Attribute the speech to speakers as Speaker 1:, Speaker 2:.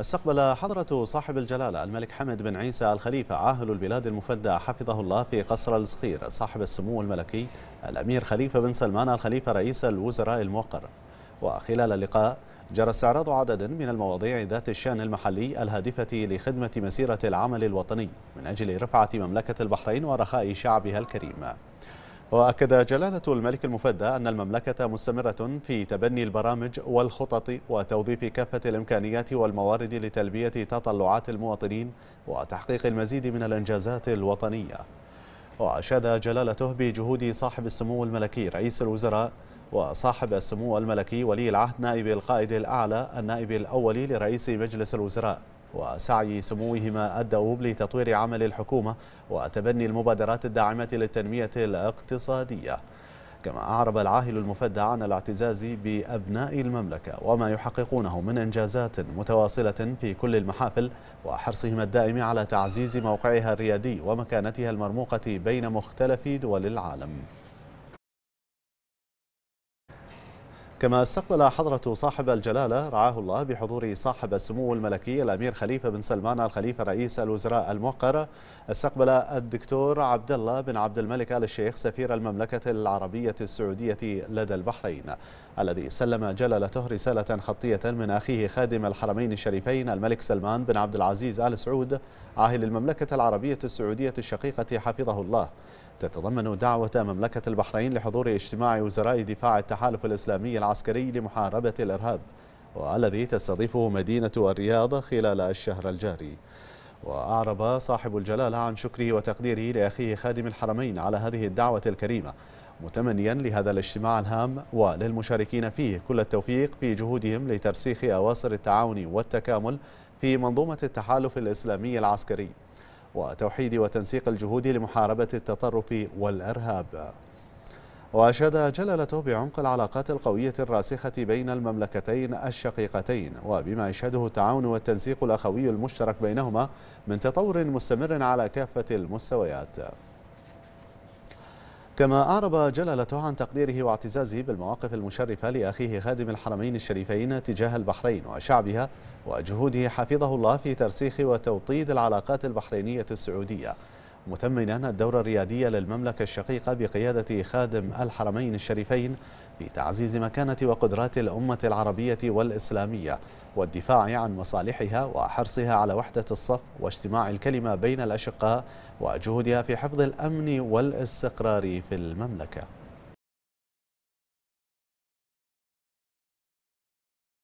Speaker 1: استقبل حضرة صاحب الجلالة الملك حمد بن عيسى الخليفة عاهل البلاد المفدى حفظه الله في قصر الصخير صاحب السمو الملكي الأمير خليفة بن سلمان الخليفة رئيس الوزراء الموقر وخلال اللقاء جرى استعراض عدد من المواضيع ذات الشأن المحلي الهادفة لخدمة مسيرة العمل الوطني من أجل رفعة مملكة البحرين ورخاء شعبها الكريم وأكد جلالة الملك المفدى أن المملكة مستمرة في تبني البرامج والخطط وتوظيف كافة الإمكانيات والموارد لتلبية تطلعات المواطنين وتحقيق المزيد من الإنجازات الوطنية وأشاد جلالته بجهود صاحب السمو الملكي رئيس الوزراء وصاحب السمو الملكي ولي العهد نائب القائد الأعلى النائب الأول لرئيس مجلس الوزراء وسعي سموهما الدؤوب لتطوير عمل الحكومة وتبني المبادرات الداعمة للتنمية الاقتصادية كما أعرب العاهل المفدى عن الاعتزاز بأبناء المملكة وما يحققونه من إنجازات متواصلة في كل المحافل وحرصهم الدائم على تعزيز موقعها الريادي ومكانتها المرموقة بين مختلف دول العالم كما استقبل حضرة صاحب الجلالة رعاه الله بحضور صاحب السمو الملكي الأمير خليفة بن سلمان الخليفة رئيس الوزراء الموقر استقبل الدكتور عبد الله بن عبد الملك آل الشيخ سفير المملكة العربية السعودية لدى البحرين الذي سلم جلالته رسالة خطية من أخيه خادم الحرمين الشريفين الملك سلمان بن عبد العزيز آل سعود عاهل المملكة العربية السعودية الشقيقة حفظه الله تتضمن دعوة مملكة البحرين لحضور اجتماع وزراء دفاع التحالف الإسلامي العسكري لمحاربة الإرهاب والذي تستضيفه مدينة الرياض خلال الشهر الجاري وأعرب صاحب الجلالة عن شكره وتقديره لأخيه خادم الحرمين على هذه الدعوة الكريمة متمنيا لهذا الاجتماع الهام وللمشاركين فيه كل التوفيق في جهودهم لترسيخ أواصر التعاون والتكامل في منظومة التحالف الإسلامي العسكري وتوحيد وتنسيق الجهود لمحاربة التطرف والإرهاب وأشاد جلالته بعمق العلاقات القوية الراسخة بين المملكتين الشقيقتين وبما يشهده التعاون والتنسيق الأخوي المشترك بينهما من تطور مستمر على كافة المستويات كما أعرب جلالته عن تقديره واعتزازه بالمواقف المشرفة لأخيه خادم الحرمين الشريفين تجاه البحرين وشعبها وجهوده حفظه الله في ترسيخ وتوطيد العلاقات البحرينية السعودية مثمنا الدورة الريادية للمملكة الشقيقة بقيادة خادم الحرمين الشريفين بتعزيز مكانة وقدرات الأمة العربية والإسلامية والدفاع عن مصالحها وحرصها على وحدة الصف واجتماع الكلمة بين الأشقاء وجهودها في حفظ الأمن والاستقرار في المملكة